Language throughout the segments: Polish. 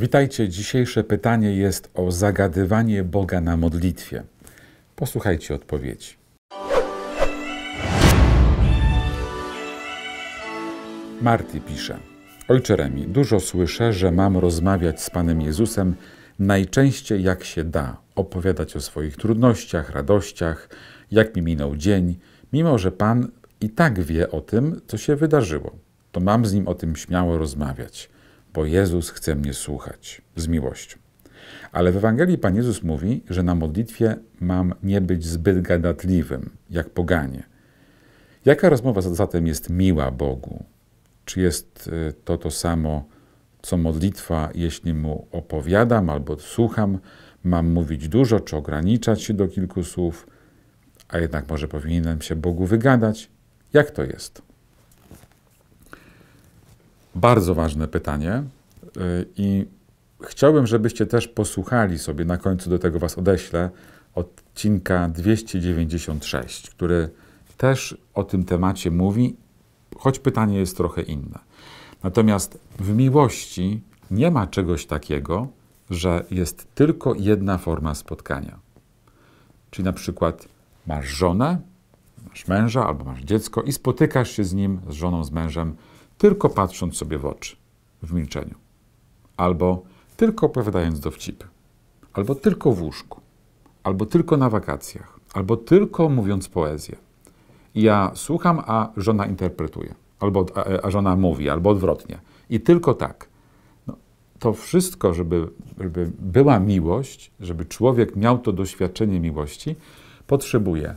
Witajcie. Dzisiejsze pytanie jest o zagadywanie Boga na modlitwie. Posłuchajcie odpowiedzi. Marty pisze: Ojcze Remi, dużo słyszę, że mam rozmawiać z Panem Jezusem najczęściej jak się da, opowiadać o swoich trudnościach, radościach, jak mi minął dzień, mimo że Pan i tak wie o tym, co się wydarzyło. To mam z nim o tym śmiało rozmawiać bo Jezus chce mnie słuchać z miłością. Ale w Ewangelii Pan Jezus mówi, że na modlitwie mam nie być zbyt gadatliwym, jak poganie. Jaka rozmowa zatem jest miła Bogu? Czy jest y, to to samo, co modlitwa, jeśli mu opowiadam albo słucham, mam mówić dużo, czy ograniczać się do kilku słów, a jednak może powinienem się Bogu wygadać? Jak to jest? bardzo ważne pytanie y, i chciałbym, żebyście też posłuchali sobie, na końcu do tego Was odeślę, odcinka 296, który też o tym temacie mówi, choć pytanie jest trochę inne. Natomiast w miłości nie ma czegoś takiego, że jest tylko jedna forma spotkania. Czyli na przykład masz żonę, masz męża albo masz dziecko i spotykasz się z nim, z żoną, z mężem tylko patrząc sobie w oczy, w milczeniu, albo tylko opowiadając dowcipy, albo tylko w łóżku, albo tylko na wakacjach, albo tylko mówiąc poezję. I ja słucham, a żona interpretuje, albo a, żona mówi, albo odwrotnie. I tylko tak. No, to wszystko, żeby, żeby była miłość, żeby człowiek miał to doświadczenie miłości, potrzebuje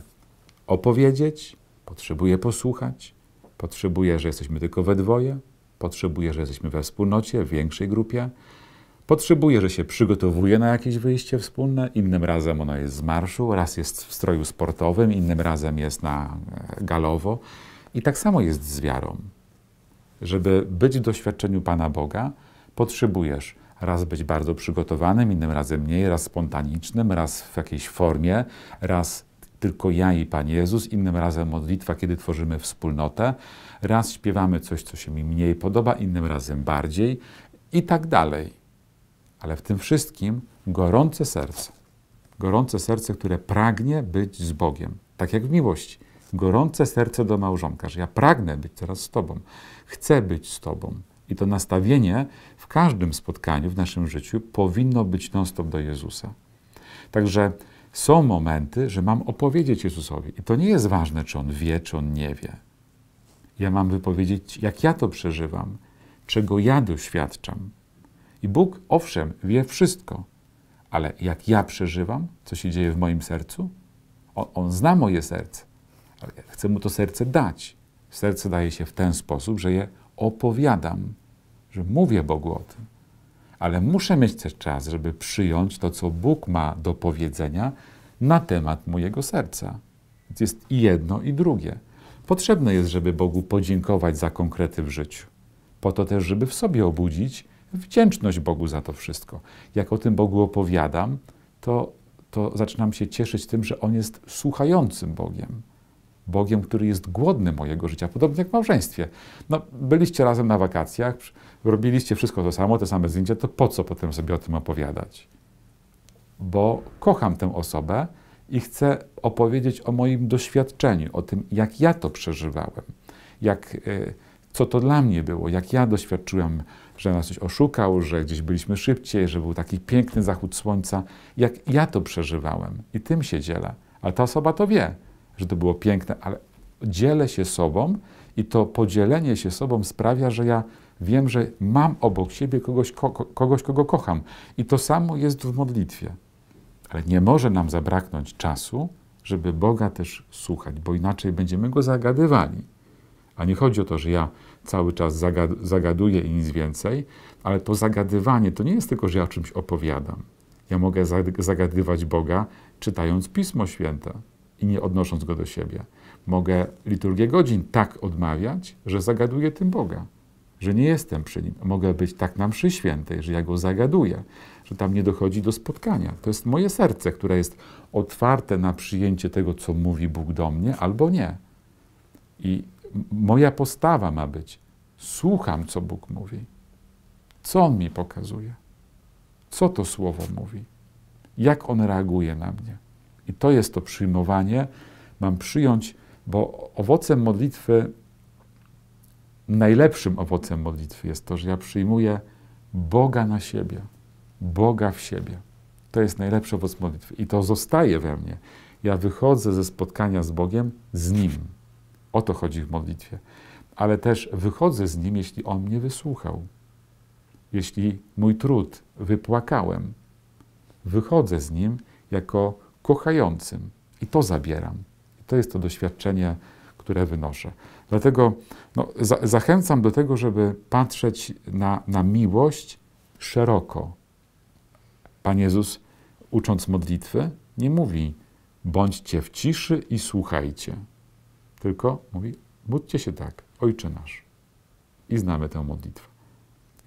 opowiedzieć, potrzebuje posłuchać, Potrzebuje, że jesteśmy tylko we dwoje, potrzebuje, że jesteśmy we wspólnocie, w większej grupie. Potrzebuje, że się przygotowuje na jakieś wyjście wspólne. Innym razem ono jest z marszu, raz jest w stroju sportowym, innym razem jest na e, galowo. I tak samo jest z wiarą. Żeby być w doświadczeniu Pana Boga, potrzebujesz raz być bardzo przygotowanym, innym razem mniej, raz spontanicznym, raz w jakiejś formie, raz tylko ja i Pan Jezus, innym razem modlitwa, kiedy tworzymy wspólnotę, raz śpiewamy coś, co się mi mniej podoba, innym razem bardziej i tak dalej. Ale w tym wszystkim gorące serce, gorące serce, które pragnie być z Bogiem, tak jak w miłości. Gorące serce do małżonka, że ja pragnę być teraz z Tobą, chcę być z Tobą. I to nastawienie w każdym spotkaniu w naszym życiu powinno być non-stop do Jezusa. Także są momenty, że mam opowiedzieć Jezusowi. I to nie jest ważne, czy on wie, czy on nie wie. Ja mam wypowiedzieć, jak ja to przeżywam, czego ja doświadczam. I Bóg, owszem, wie wszystko, ale jak ja przeżywam, co się dzieje w moim sercu, on, on zna moje serce, ale ja chcę mu to serce dać. Serce daje się w ten sposób, że je opowiadam, że mówię Bogu o tym ale muszę mieć też czas, żeby przyjąć to, co Bóg ma do powiedzenia na temat mojego serca. Więc jest i jedno, i drugie. Potrzebne jest, żeby Bogu podziękować za konkrety w życiu, po to też, żeby w sobie obudzić wdzięczność Bogu za to wszystko. Jak o tym Bogu opowiadam, to, to zaczynam się cieszyć tym, że On jest słuchającym Bogiem. Bogiem, który jest głodny mojego życia, podobnie jak w małżeństwie. No, byliście razem na wakacjach, robiliście wszystko to samo, te same zdjęcia, to po co potem sobie o tym opowiadać? Bo kocham tę osobę i chcę opowiedzieć o moim doświadczeniu, o tym, jak ja to przeżywałem, jak, y, co to dla mnie było, jak ja doświadczyłem, że nas coś oszukał, że gdzieś byliśmy szybciej, że był taki piękny zachód słońca, jak ja to przeżywałem. I tym się dzielę. Ale ta osoba to wie że to było piękne, ale dzielę się sobą i to podzielenie się sobą sprawia, że ja wiem, że mam obok siebie kogoś, kogoś kogo kocham. I to samo jest w modlitwie. Ale nie może nam zabraknąć czasu, żeby Boga też słuchać, bo inaczej będziemy Go zagadywali. A nie chodzi o to, że ja cały czas zagad zagaduję i nic więcej, ale to zagadywanie to nie jest tylko, że ja o czymś opowiadam. Ja mogę zagadywać Boga czytając Pismo Święte i nie odnosząc go do siebie. Mogę liturgię godzin tak odmawiać, że zagaduję tym Boga, że nie jestem przy nim. Mogę być tak na mszy świętej, że ja go zagaduję, że tam nie dochodzi do spotkania. To jest moje serce, które jest otwarte na przyjęcie tego, co mówi Bóg do mnie, albo nie. I moja postawa ma być: słucham, co Bóg mówi, co On mi pokazuje, co to słowo mówi, jak On reaguje na mnie. I to jest to przyjmowanie. Mam przyjąć, bo owocem modlitwy, najlepszym owocem modlitwy jest to, że ja przyjmuję Boga na siebie, Boga w siebie. To jest najlepszy owoc modlitwy. I to zostaje we mnie. Ja wychodzę ze spotkania z Bogiem z Nim. O to chodzi w modlitwie. Ale też wychodzę z Nim, jeśli On mnie wysłuchał. Jeśli mój trud wypłakałem, wychodzę z Nim jako kochającym. I to zabieram. I to jest to doświadczenie, które wynoszę. Dlatego no, za zachęcam do tego, żeby patrzeć na, na miłość szeroko. Pan Jezus, ucząc modlitwy, nie mówi bądźcie w ciszy i słuchajcie, tylko mówi módlcie się tak, Ojcze nasz. I znamy tę modlitwę.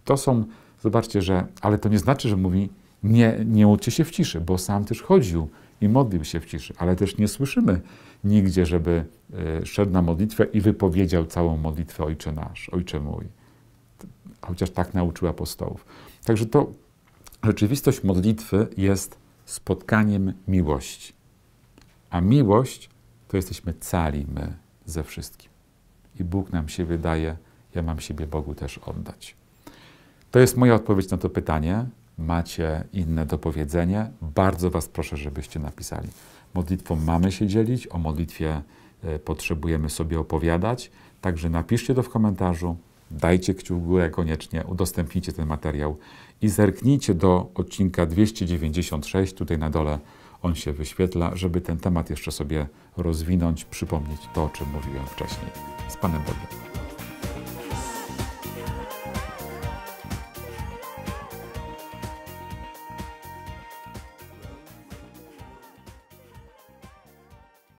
To są, zobaczcie, że, ale to nie znaczy, że mówi nie, nie uczy się w ciszy, bo sam też chodził i modlił się w ciszy, ale też nie słyszymy nigdzie, żeby e, szedł na modlitwę i wypowiedział całą modlitwę Ojcze nasz, Ojcze mój. Chociaż tak nauczył apostołów. Także to rzeczywistość modlitwy jest spotkaniem miłości. A miłość to jesteśmy cali my ze wszystkim. I Bóg nam się wydaje, ja mam siebie Bogu też oddać. To jest moja odpowiedź na to pytanie macie inne do powiedzenia, bardzo Was proszę, żebyście napisali. Modlitwą mamy się dzielić, o modlitwie e, potrzebujemy sobie opowiadać, także napiszcie to w komentarzu, dajcie kciuk w górę koniecznie, udostępnijcie ten materiał i zerknijcie do odcinka 296, tutaj na dole on się wyświetla, żeby ten temat jeszcze sobie rozwinąć, przypomnieć to, o czym mówiłem wcześniej. Z Panem Bogiem.